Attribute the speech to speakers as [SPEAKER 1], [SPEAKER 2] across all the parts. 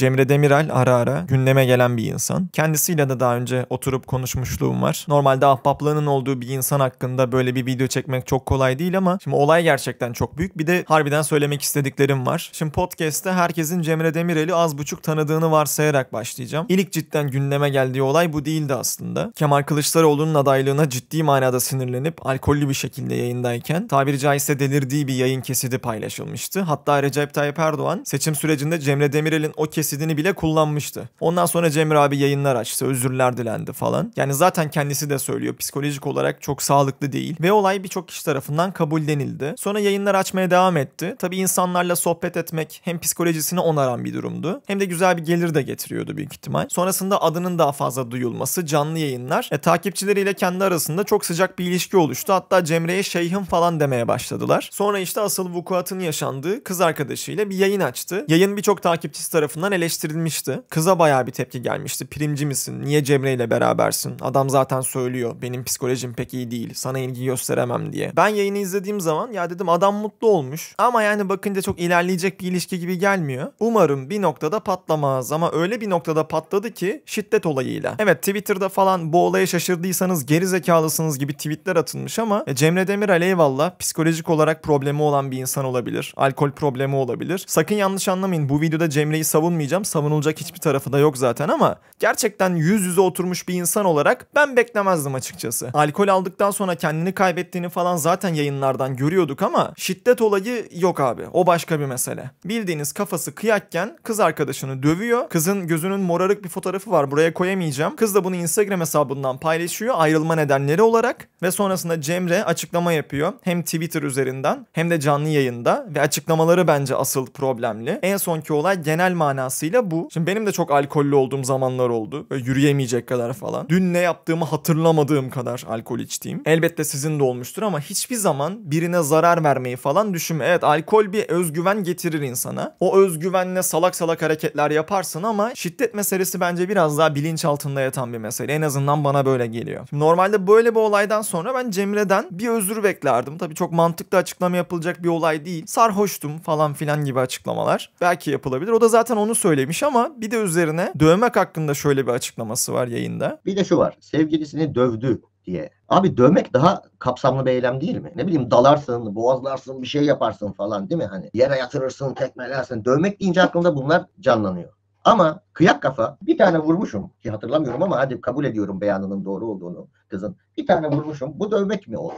[SPEAKER 1] Cemre Demiral ara ara gündeme gelen bir insan. Kendisiyle de daha önce oturup konuşmuşluğum var. Normalde ahbaplığının olduğu bir insan hakkında böyle bir video çekmek çok kolay değil ama şimdi olay gerçekten çok büyük. Bir de harbiden söylemek istediklerim var. Şimdi podcast'te herkesin Cemre Demirel'i az buçuk tanıdığını varsayarak başlayacağım. İlk cidden gündeme geldiği olay bu değildi aslında. Kemal Kılıçdaroğlu'nun adaylığına ciddi manada sinirlenip alkollü bir şekilde yayındayken tabiri caizse delirdiği bir yayın kesidi paylaşılmıştı. Hatta Recep Tayyip Erdoğan seçim sürecinde Cemre Demirel'in o kesidi kesitini bile kullanmıştı. Ondan sonra Cemre abi yayınlar açtı, özürler dilendi falan. Yani zaten kendisi de söylüyor psikolojik olarak çok sağlıklı değil ve olay birçok kişi tarafından kabullenildi. Sonra yayınlar açmaya devam etti. Tabi insanlarla sohbet etmek hem psikolojisini onaran bir durumdu hem de güzel bir gelir de getiriyordu büyük ihtimal. Sonrasında adının daha fazla duyulması, canlı yayınlar, e, takipçileriyle kendi arasında çok sıcak bir ilişki oluştu. Hatta Cemre'ye şeyhim falan demeye başladılar. Sonra işte asıl vukuatın yaşandığı kız arkadaşıyla bir yayın açtı. Yayın birçok takipçisi tarafından eleştirilmişti. Kıza bayağı bir tepki gelmişti. Primci misin? Niye Cemre ile berabersin? Adam zaten söylüyor. Benim psikolojim pek iyi değil. Sana ilgi gösteremem diye. Ben yayını izlediğim zaman ya dedim adam mutlu olmuş. Ama yani bakınca çok ilerleyecek bir ilişki gibi gelmiyor. Umarım bir noktada patlamaz ama öyle bir noktada patladı ki şiddet olayıyla. Evet Twitter'da falan bu olaya şaşırdıysanız geri zekalısınız gibi tweetler atılmış ama e, Cemre Demirel eyvallah psikolojik olarak problemi olan bir insan olabilir. Alkol problemi olabilir. Sakın yanlış anlamayın bu videoda Cemre'yi savunmayacağım savunmayacağım. Savunulacak hiçbir tarafı da yok zaten ama gerçekten yüz yüze oturmuş bir insan olarak ben beklemezdim açıkçası. Alkol aldıktan sonra kendini kaybettiğini falan zaten yayınlardan görüyorduk ama şiddet olayı yok abi. O başka bir mesele. Bildiğiniz kafası kıyakken kız arkadaşını dövüyor. Kızın gözünün morarık bir fotoğrafı var. Buraya koyamayacağım. Kız da bunu Instagram hesabından paylaşıyor ayrılma nedenleri olarak ve sonrasında Cemre açıklama yapıyor. Hem Twitter üzerinden hem de canlı yayında ve açıklamaları bence asıl problemli. En sonki olay genel manada manasıyla bu. Şimdi benim de çok alkollü olduğum zamanlar oldu. Böyle yürüyemeyecek kadar falan. Dün ne yaptığımı hatırlamadığım kadar alkol içtiğim. Elbette sizin de olmuştur ama hiçbir zaman birine zarar vermeyi falan düşünme. Evet alkol bir özgüven getirir insana. O özgüvenle salak salak hareketler yaparsın ama şiddet meselesi bence biraz daha bilinç altında yatan bir mesele. En azından bana böyle geliyor. Şimdi normalde böyle bir olaydan sonra ben Cemre'den bir özür beklerdim. Tabii çok mantıklı açıklama yapılacak bir olay değil. Sarhoştum falan filan gibi açıklamalar. Belki yapılabilir. O da zaten onu söylemiş ama bir de üzerine dövmek hakkında şöyle bir açıklaması var yayında. Bir de şu var. Sevgilisini dövdü diye. Abi dövmek daha kapsamlı bir eylem değil mi? Ne bileyim dalarsın, boğazlarsın, bir şey yaparsın falan değil mi? Hani yere yatırırsın, tekmelersin. Dövmek deyince aklımda bunlar canlanıyor. Ama kıyak kafa bir tane vurmuşum ki hatırlamıyorum ama hadi kabul ediyorum beyanının doğru olduğunu kızın. Bir tane vurmuşum. Bu dövmek mi oldu?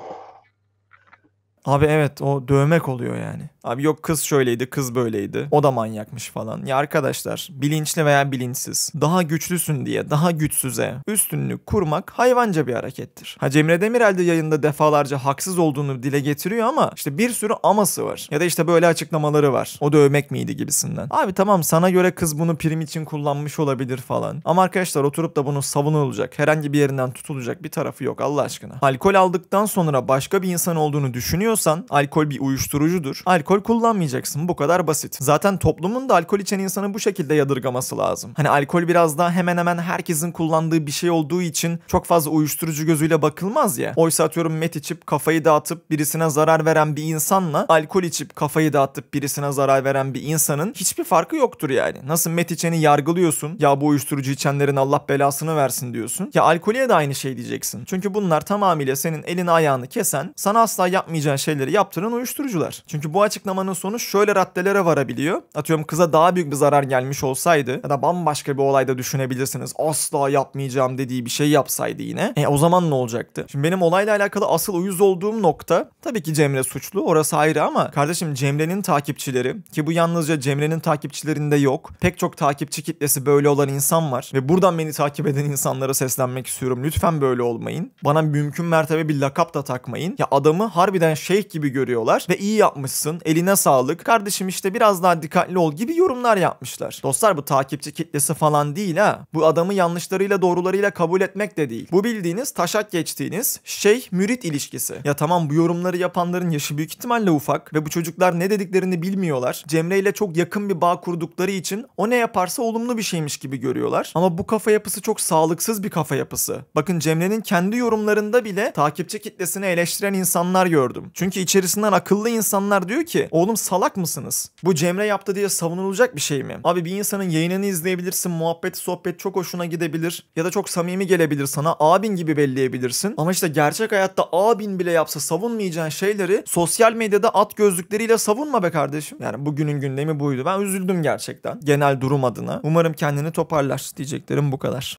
[SPEAKER 1] Abi evet o dövmek oluyor yani. Abi yok kız şöyleydi, kız böyleydi. O da manyakmış falan. Ya arkadaşlar, bilinçli veya bilinçsiz, daha güçlüsün diye daha güçsüze üstünlük kurmak hayvanca bir harekettir. Ha Cemre Demirel de yayında defalarca haksız olduğunu dile getiriyor ama işte bir sürü aması var. Ya da işte böyle açıklamaları var. O dövmek miydi gibisinden. Abi tamam sana göre kız bunu prim için kullanmış olabilir falan. Ama arkadaşlar oturup da bunu savunulacak, herhangi bir yerinden tutulacak bir tarafı yok Allah aşkına. Alkol aldıktan sonra başka bir insan olduğunu düşünüyor kullanıyorsan alkol bir uyuşturucudur. Alkol kullanmayacaksın bu kadar basit. Zaten toplumun da alkol içen insanı bu şekilde yadırgaması lazım. Hani alkol biraz daha hemen hemen herkesin kullandığı bir şey olduğu için çok fazla uyuşturucu gözüyle bakılmaz ya. Oysa atıyorum met içip kafayı dağıtıp birisine zarar veren bir insanla alkol içip kafayı dağıtıp birisine zarar veren bir insanın hiçbir farkı yoktur yani. Nasıl met içeni yargılıyorsun ya bu uyuşturucu içenlerin Allah belasını versin diyorsun. Ya alkolüye de aynı şey diyeceksin. Çünkü bunlar tamamıyla senin elini ayağını kesen sana asla yapmayacağın şeyleri yaptıran uyuşturucular. Çünkü bu açıklamanın sonu şöyle raddelere varabiliyor. Atıyorum kıza daha büyük bir zarar gelmiş olsaydı ya da bambaşka bir olayda düşünebilirsiniz. Asla yapmayacağım dediği bir şey yapsaydı yine. E o zaman ne olacaktı? Şimdi benim olayla alakalı asıl uyuz olduğum nokta tabii ki Cemre suçlu orası ayrı ama kardeşim Cemre'nin takipçileri ki bu yalnızca Cemre'nin takipçilerinde yok. Pek çok takipçi kitlesi böyle olan insan var ve buradan beni takip eden insanlara seslenmek istiyorum. Lütfen böyle olmayın. Bana mümkün mertebe bir lakap da takmayın. Ya adamı harbiden şey şeyh gibi görüyorlar ve iyi yapmışsın, eline sağlık, kardeşim işte biraz daha dikkatli ol gibi yorumlar yapmışlar. Dostlar bu takipçi kitlesi falan değil ha. Bu adamı yanlışlarıyla doğrularıyla kabul etmek de değil. Bu bildiğiniz taşak geçtiğiniz şeyh-mürit ilişkisi. Ya tamam bu yorumları yapanların yaşı büyük ihtimalle ufak ve bu çocuklar ne dediklerini bilmiyorlar. Cemre ile çok yakın bir bağ kurdukları için o ne yaparsa olumlu bir şeymiş gibi görüyorlar. Ama bu kafa yapısı çok sağlıksız bir kafa yapısı. Bakın Cemre'nin kendi yorumlarında bile takipçi kitlesini eleştiren insanlar gördüm. Çünkü çünkü içerisinden akıllı insanlar diyor ki oğlum salak mısınız? Bu Cemre yaptı diye savunulacak bir şey mi? Abi bir insanın yayınını izleyebilirsin. Muhabbeti sohbet çok hoşuna gidebilir. Ya da çok samimi gelebilir sana. Abin gibi belleyebilirsin. Ama işte gerçek hayatta abin bile yapsa savunmayacağın şeyleri sosyal medyada at gözlükleriyle savunma be kardeşim. Yani bugünün gündemi buydu. Ben üzüldüm gerçekten. Genel durum adına. Umarım kendini toparlar diyeceklerim bu kadar.